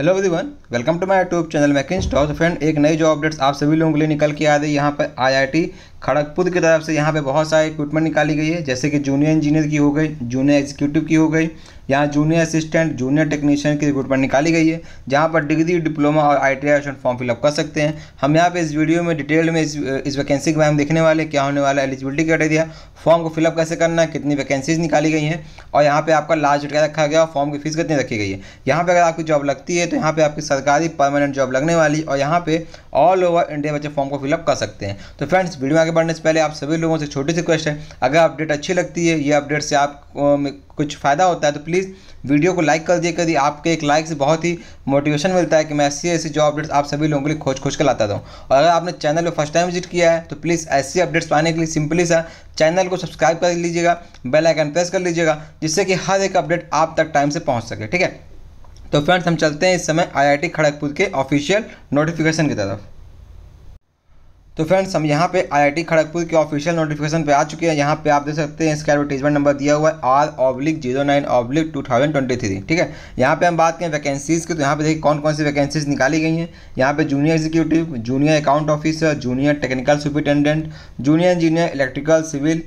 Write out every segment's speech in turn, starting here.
hello everyone welcome to my YouTube channel मैकिन स्टॉक friend एक नई जॉब अपडेट्स आप सभी लोगों के लिए निकल के आ रही है यहाँ पर आईआईटी खड़गपुर की तरफ से यहाँ पे बहुत सारे इक्विपमेंट निकाली गई है जैसे कि जूनियर इंजीनियर की हो गई जूनियर एग्जीक्यूटिव की हो गई यहाँ जूनियर असिस्टेंट जूनियर टेक्नीशियन की रिक्रूटमेंट निकाली गई है जहाँ पर डिग्री डिप्लोमा और I T I form fill up कर सकते हैं हम यहाँ पे इस वीडियो में डिटेल में इस इस वैकेंसी के बारे में देखने वाले क्या होने वाला एलिजिबिलिटी क्राइटेरिया फॉर्म को फिलअप कैसे करना है कितनी वैकेंसीज निकाली गई हैं और यहाँ पर आपका लास्ट डेट क्या रखा गया और फॉर्म की फीस कितनी रखी गई है यहाँ पर अगर आपकी जॉब लगती है तो यहाँ पर आपकी सरकारी परमानेंट जॉब लगने वाली और यहाँ पर ऑल ओवर इंडिया बच्चे फॉर्म को फिलअप कर सकते हैं तो फ्रेंड्स वीडियो आगे बढ़ने से पहले आप सभी लोगों से छोटी सी क्वेश्चन अगर अपडेट अच्छी लगती है ये अपडेट से आप कुछ फ़ायदा होता है तो प्लीज़ वीडियो को लाइक कर कर दिए आपके एक लाइक से बहुत ही मोटिवेशन मिलता है कि मैं ऐसी ऐसी जो अपडेट्स आप सभी लोगों के लिए खोज खोज कर लाता हूँ और अगर आपने चैनल पर फर्स्ट टाइम विजिट किया है तो प्लीज़ ऐसी अपडेट्स पाने के लिए सिंपली सा चैनल को सब्सक्राइब कर लीजिएगा बेल आइकन प्रेस कर लीजिएगा जिससे कि हर एक अपडेट आप तक टाइम से पहुँच सके ठीक है तो फ्रेंड्स हम चलते हैं इस समय टी खड़गपुर के ऑफिशियल नोटिफिकेशन की तरफ तो फ्रेंड्स हम यहाँ पे आईआईटी खड़गपुर के ऑफिशियल नोटिफिकेशन पे आ चुके हैं यहाँ पे आप देख सकते हैं इसका एडवर्टीजमेंट नंबर दिया हुआ है R oblique zero nine oblique two thousand twenty three ठीक है यहाँ पे हम बात करें वैकेंसीज़ की तो यहाँ पे देखिए कौन कौन सी वैकेंसीज निकाली गई हैं यहाँ पे junior executive junior account officer junior technical superintendent junior engineer electrical civil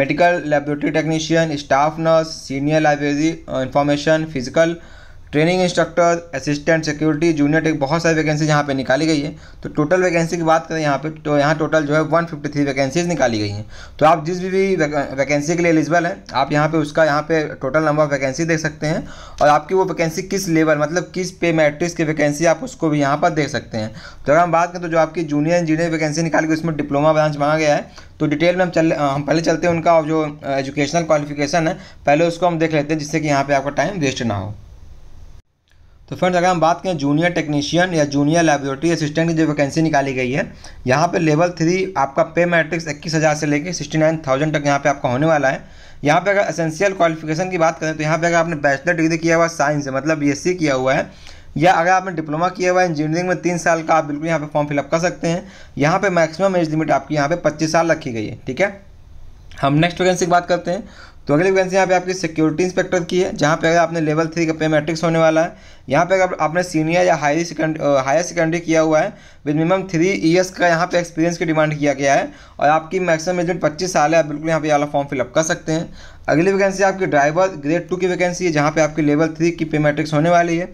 medical laboratory technician staff nurse senior library information physical training instructor assistant security junior tech बहुत सारी वैकेंसी यहाँ पे निकाली गई है तो टोटल वैकेंसी की बात करें यहाँ पे तो यहाँ टोटल जो है 153 वैकेंसीज निकाली गई हैं तो आप जिस भी, भी वैकेंसी के लिए एलिजिबल हैं आप यहाँ पे उसका यहाँ पे टोटल नंबर ऑफ वैकेंसी देख सकते हैं और आपकी वो वैकेंसी किस लेवल मतलब किस पे मैट्रिक्स की वैकेंसी आप उसको भी यहाँ पर देख सकते हैं तो अगर हम बात करें तो जो आपकी जूनियर इंजीनियर वैकेंसी निकाली गई उसमें डिप्लोमा ब्रांच मांगा गया है तो डिटेल में हम चल हम पहले चलते हैं उनका जो एजुकेशनल क्वालिफिकेशन है पहले उसको हम देख लेते हैं जिससे कि यहाँ पर आपका टाइम वेस्ट ना हो तो फ्रेंड्स अगर हम बात करें जूनियर टेक्नीशियन या जूनियर लेबोरेटरी असिस्टेंट की जो वैकेंसी निकाली गई है यहाँ पे लेवल थ्री आपका पे मैट्रिक्स इक्कीस हज़ार से लेके सिक्सटी नाइन थाउजेंड तक यहाँ पे आपका होने वाला है यहाँ पे अगर एसेंशियल क्वालिफिकेशन की बात करें तो यहाँ पे अगर आपने बैचलर डिग्री किया हुआ साइंस मतलब बी किया हुआ है या अगर आपने डिप्लोमा किया हुआ है इंजीनियरिंग में तीन साल का आप बिल्कुल यहाँ पर फॉर्म फिलअप कर सकते हैं यहाँ पर मैक्सिमम एज लिमिट आपकी यहाँ पे पच्चीस साल रखी गई है ठीक है हम नेक्स्ट वैकेंसी की बात करते हैं तो अगली वैकेंसी यहाँ पे आपकी सिक्योरिटी इंस्पेक्टर की है जहाँ पे अगर आपने लेवल थ्री का पे मैट्रिक्स होने वाला है यहाँ पे अगर आपने सीनियर या हाई सेकेंडरी हायर सेकेंडरी किया हुआ है विद मिनिमम थ्री ईयर्स का यहाँ पे एक्सपीरियंस की डिमांड किया गया है और आपकी मैक्सिमम एजेंट पच्चीस साल है आप बिल्कुल यहाँ पे वाला फॉर्म फिलअप कर सकते हैं अगली वैकेंसी आपकी ड्राइवर ग्रेड टू की वैकेंसी है जहाँ पे आपकी लेवल थ्री की पे मैट्रिक्स होने वाली है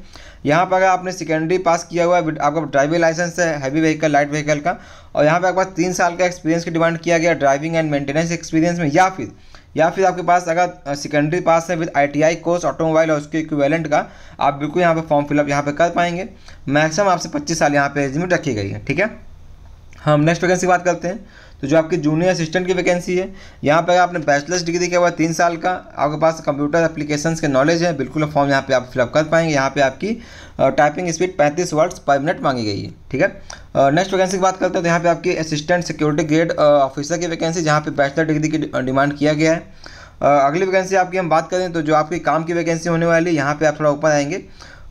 यहाँ पर अगर आपने सेकेंडरी पास किया हुआ है आपका ड्राइविंग लाइसेंस है हैवी व्हीकल लाइट व्हीकल का और यहाँ पर आपका तीन साल का एक्सपीरियंस की डिमांड किया गया ड्राइविंग एंड मेंटेनेंस एक्सपीरियंस में या फिर या फिर आपके पास अगर सेकेंडरी पास है विद आईटीआई कोर्स ऑटोमोबाइल और उसके इक्विवेलेंट का आप बिल्कुल यहाँ पे फॉर्म फिलअप यहाँ पे कर पाएंगे मैक्सिमम आपसे 25 साल यहाँ पे एजमेंट रखी गई है ठीक है हाँ, हम नेक्स्ट वैकेंसी की बात करते हैं तो जो आपकी जूनियर असिस्टेंट की वैकेंसी है यहाँ पर आपने बैचलर्स डिग्री किया हुआ तीन साल का आपके पास कंप्यूटर एप्लीकेशन के नॉलेज है बिल्कुल फॉर्म यहाँ पे आप फिलअप कर पाएंगे यहाँ पे आपकी typing speed 35 words per minute मांगी गई है ठीक है नेक्स्ट वैकेंसी की बात करते हैं तो यहाँ पर आपकी असिस्टेंट सिक्योरिटी ग्रेड ऑफिसर की वैकेंसी जहाँ पर बैचलर डिग्री की डिमांड किया गया है अगली वैकेंसी आपकी हम बात करें तो जो आपकी काम की वैकेंसी होने वाली है यहाँ पर आप थोड़ा ऊपर आएंगे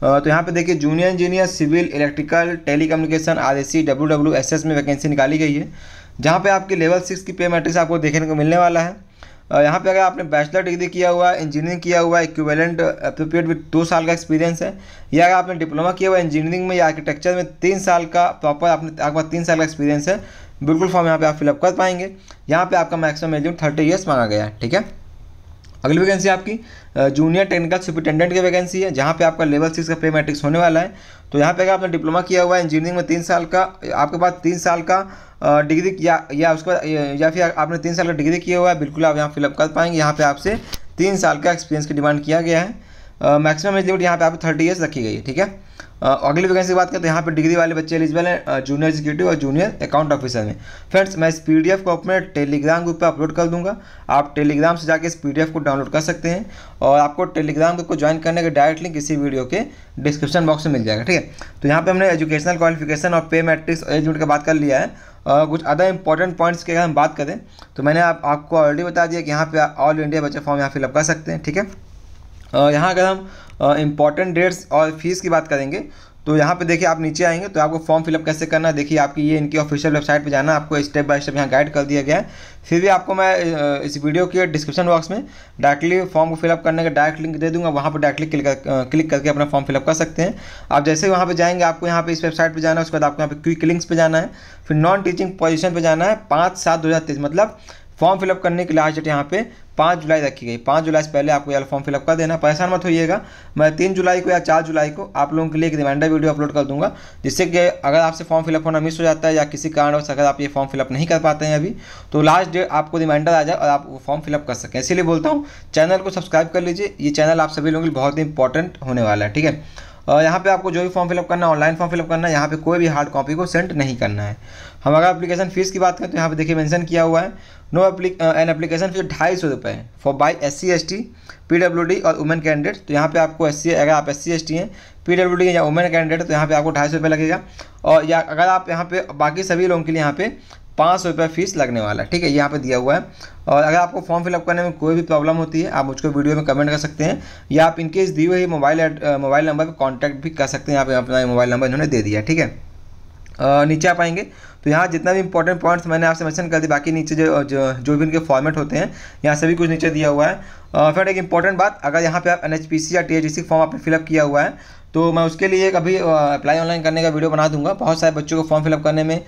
तो यहाँ पे देखिए junior engineer civil electrical telecommunication S WWSS में वैकेंसी निकाली गई है जहाँ पे आपकी लेवल सिक्स की पे मैट्रिक्स आपको देखने को मिलने वाला है यहाँ पे अगर आपने बैचलर डिग्री किया हुआ है इंजीनियरिंग किया हुआ है इक्विवेलेंट अप्रोप्रिएट विद दो साल का एक्सपीरियंस है या अगर आपने डिप्लोमा किया हुआ इंजीनियरिंग में या आर्किटेक्चर में तीन साल का प्रॉपर आपने आपके पास तीन साल का एक्सपीरियंस है बिल्कुल फॉर्म यहाँ पे आप फिलअप कर पाएंगे यहाँ पे आपका मैक्सिमम एज थर्टी ईयर्स मांगा गया है ठीक है अगली वैकेंसी आपकी जूनियर टेक्निकल सुपरिटेंडेंट की वैकेंसी है जहाँ पे आपका लेवल सिक्स का प्ले मैट्रिक्स होने वाला है तो यहाँ पे अगर आपने डिप्लोमा किया हुआ है इंजीनियरिंग में तीन साल का आपके पास तीन साल का डिग्री या या उसके बाद या फिर आपने तीन साल का डिग्री किया हुआ है बिल्कुल आप यहाँ फिलअप कर पाएंगे यहाँ पर आपसे तीन साल का एक्सपीरियंस की डिमांड किया गया है मैक्सिमम एज लिमिट यहाँ पे आप थर्टी ईयर्स रखी गई है ठीक है अगली वैकेंसी की बात करें तो यहाँ पे डिग्री वाले बच्चे एलिजिबल हैं जूनियर एग्जीक्यूटिव और जूनियर अकाउंट ऑफिसर में फ्रेंड्स मैं इस पीडीएफ को अपने टेलीग्राम ग्रुप पे अपलोड कर दूंगा आप टेलीग्राम से जाके इस पीडीएफ को डाउनलोड कर सकते हैं और आपको टेलीग्राम ग्रुप को ज्वाइन करने का डायरेक्ट लिंक इसी वीडियो के डिस्क्रिप्शन बॉक्स में मिल जाएगा ठीक है तो यहाँ पर हमने एजुकेशनल क्वालिफिकेशन और पे मैट्रिक्स एज लिमिट की बात कर लिया है Uh, कुछ अदर इंपॉर्टेंट पॉइंट्स की अगर हम बात करें तो मैंने आप, आपको ऑलरेडी बता दिया कि यहाँ पे ऑल इंडिया बच्चे फॉर्म यहाँ फिलअप कर सकते हैं ठीक है यहाँ अगर हम इंपॉर्टेंट डेट्स और फीस की बात करेंगे तो यहाँ पे देखिए आप नीचे आएंगे तो आपको फॉर्म फिलअप कैसे करना है देखिए आपकी ये इनकी ऑफिशियल वेबसाइट पे जाना आपको स्टेप बाय स्टेप यहाँ गाइड कर दिया गया है फिर भी आपको मैं इस वीडियो के डिस्क्रिप्शन बॉक्स में डायरेक्टली फॉर्म को फिलअप करने का डायरेक्ट लिंक दे दूंगा वहाँ पर डायरेक्टली क्लिक कर, क्लिक करके अपना फॉर्म फिलअप कर सकते हैं आप जैसे ही वहाँ पर जाएंगे आपको यहाँ पर इस वेबसाइट पर जाना है उसके बाद आपको यहाँ पर क्विक लिंक्स पर जाना है फिर नॉन टीचिंग पोजिशन पर जाना है पाँच सात दो मतलब फॉर्म फिलअप करने की लास्ट डेट यहाँ पे पाँच जुलाई रखी गई पाँच जुलाई से पहले आपको यार फॉर्म फिलअप कर देना परेशान मत होइएगा मैं तीन जुलाई को या चार जुलाई को आप लोगों के लिए एक रिमाइंडर वीडियो अपलोड कर दूंगा जिससे कि अगर आपसे फॉर्म फिलअप होना मिस हो जाता है या किसी कारणवश अगर आप ये फॉर्म फिलअप नहीं कर पाते हैं अभी तो लास्ट डेट आपको रिमाइंडर आ जाए और आप वो फॉर्म फिलअप कर सकें इसीलिए बोलता हूँ चैनल को सब्सक्राइब कर लीजिए ये चैनल आप सभी लोगों के लिए बहुत ही इंपॉर्टेंट होने वाला है ठीक है यहाँ पे आपको जो भी फॉर्म फिलअप करना है ऑनलाइन फॉर्म फिलअप करना है यहाँ पे कोई भी हार्ड कॉपी को सेंड नहीं करना है हम अगर एप्लीकेशन फीस की बात करें तो यहाँ पे देखिए मेंशन किया हुआ है नो एन एप्लीकेशन फीस ढाई सौ रुपये फॉर बाई S C S T P W D और वुमेन कैंडिडेट तो यहाँ पे आपको एस सी अगर आप एस सी एस टी हैं पी डब्ल्यू डी या वुमेन कैंडिडेट तो यहाँ पे आपको ढाई सौ रुपये लगेगा और या अगर आप यहाँ पे बाकी सभी लोगों के लिए यहाँ पे पाँच सौ रुपये फीस लगने वाला है ठीक है यहाँ पे दिया हुआ है और अगर आपको फॉर्म फिलअप करने में कोई भी प्रॉब्लम होती है आप मुझको वीडियो में कमेंट कर सकते हैं या आप इनकेस दिए हुए मोबाइल मोबाइल नंबर पर कॉन्टैक्ट भी कर सकते हैं आप अपना मोबाइल नंबर इन्होंने दे दिया ठीक है नीचे आ पाएंगे तो यहाँ जितना भी इंपॉर्टेंट पॉइंट्स मैंने आपसे मैंशन कर दी बाकी नीचे जो जो, भी इनके फॉर्मेट होते हैं यहाँ सभी कुछ नीचे दिया हुआ है फिर एक इंपॉर्टेंट बात अगर यहाँ पे आप एन या टी फॉर्म आपने फिलअप किया हुआ है तो मैं उसके लिए कभी अप्लाई ऑनलाइन करने का वीडियो बना दूंगा बहुत सारे बच्चों को फॉर्म फिलअप करने में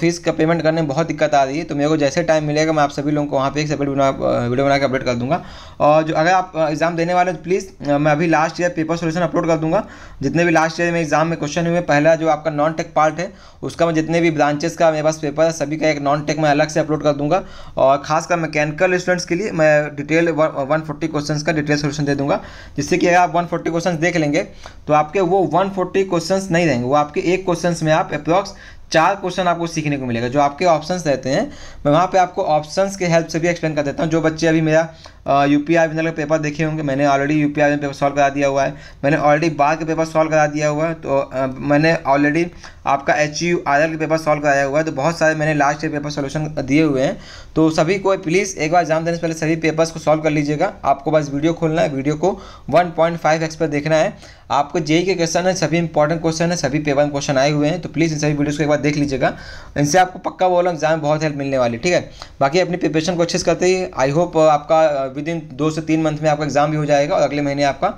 फीस का पेमेंट करने में बहुत दिक्कत आ रही है तो मेरे को जैसे टाइम मिलेगा मैं आप सभी लोगों को वहाँ पे एक सेपरेट वीडियो बना के अपडेट कर दूँगा और जो अगर आप एग्ज़ाम देने वाले हो तो प्लीज़ मैं अभी last year paper solution upload कर दूँगा जितने भी लास्ट ईयर में एग्जाम में क्वेश्चन हुए पहला जो आपका नॉन टेक पार्ट है उसका मैं जितने भी ब्रांचेस का मेरे पास पेपर है सभी का एक नॉन टेक मैं अलग से अपलोड कर दूँगा और खासकर मैकेनिकल स्टूडेंट्स के लिए मैं डिटेल वन फोर्टी क्वेश्चन का डिटेल सोल्यूशन दे दूँगा जिससे कि अगर आप वन फोर्टी क्वेश्चन देख लेंगे तो तो आपके वो 140 क्वेश्चंस नहीं रहेंगे वो आपके एक क्वेश्चन में आप अप्रॉक्स चार क्वेश्चन आपको सीखने को मिलेगा जो आपके ऑप्शंस रहते हैं मैं वहाँ पे आपको ऑप्शंस के हेल्प से भी एक्सप्लेन कर देता हूँ जो बच्चे अभी मेरा यू पी आई का पेपर देखे होंगे मैंने already U P I paper solve करा दिया हुआ है मैंने ऑलरेडी बार का पेपर सॉल्व करा दिया हुआ है तो आ, मैंने ऑलरेडी आपका एच यू आर एल का पेपर सॉल्व कराया हुआ है तो बहुत सारे मैंने लास्ट ईयर पेपर सोल्यूशन दिए हुए हैं तो सभी को प्लीज़ एक बार एग्जाम देने से पहले सभी पेपर्स को सॉल्व कर लीजिएगा आपको बस वीडियो खोलना है वीडियो को वन पॉइंट फाइव एक्स पर देखना है आपको जे e के क्वेश्चन है सभी इंपॉर्टेंट क्वेश्चन है सभी पेपर में क्वेश्चन आए हुए हैं तो प्लीज़ इन सभी वीडियोज़ को एक बार देख लीजिएगा इनसे आपको पक्का बोलो एग्जाम बहुत हेल्प मिलने वाली ठीक है बाकी अपनी प्रिपरेशन को अच्छे से करते ही आई होप आपका विद इन दो से तीन मंथ में आपका एग्जाम भी हो जाएगा और अगले महीने आपका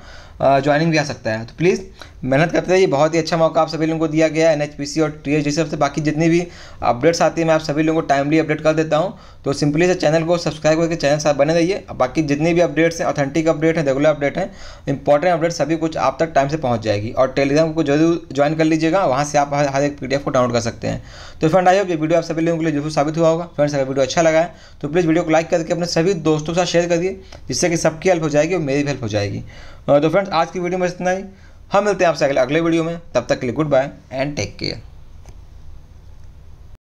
ज्वाइनिंग भी आ सकता है तो प्लीज़ मेहनत करते रहिए बहुत ही अच्छा मौका आप सभी लोगों को दिया गया है एन और टी एच जैसे सबसे बाकी जितनी भी अपडेट्स आती है मैं आप सभी लोगों को टाइमली अपडेट कर देता हूँ तो सिंपली से चैनल को सब्सक्राइब करके चैनल साथ बने रहिए बाकी जितनी भी अपडेट्स हैं ऑथेंटिक अपडेट हैं रेगुलर अपडेट हैं इंपॉर्टेंट अपडेट सभी कुछ आप तक टाइम से पहुँच जाएगी और टेलीग्राम को जरूर ज्वाइन कर लीजिएगा वहाँ से आप हर एक पी को डाउनलोड कर सकते हैं तो फ्रेंड आई होप ये वीडियो आप सभी लोगों के लिए जरूर साबित हुआ होगा फ्रेंड्स अगर वीडियो अच्छा लगा है तो प्लीज़ वीडियो को लाइक करके अपने सभी दोस्तों के साथ शेयर करिए जिससे कि सबकी हेल्प हो जाएगी और मेरी भी हेल्प हो जाएगी हाँ, तो फ्रेंड्स आज की वीडियो में इतना ही हम मिलते हैं आपसे अगले अगले वीडियो में तब तक के लिए goodbye and take care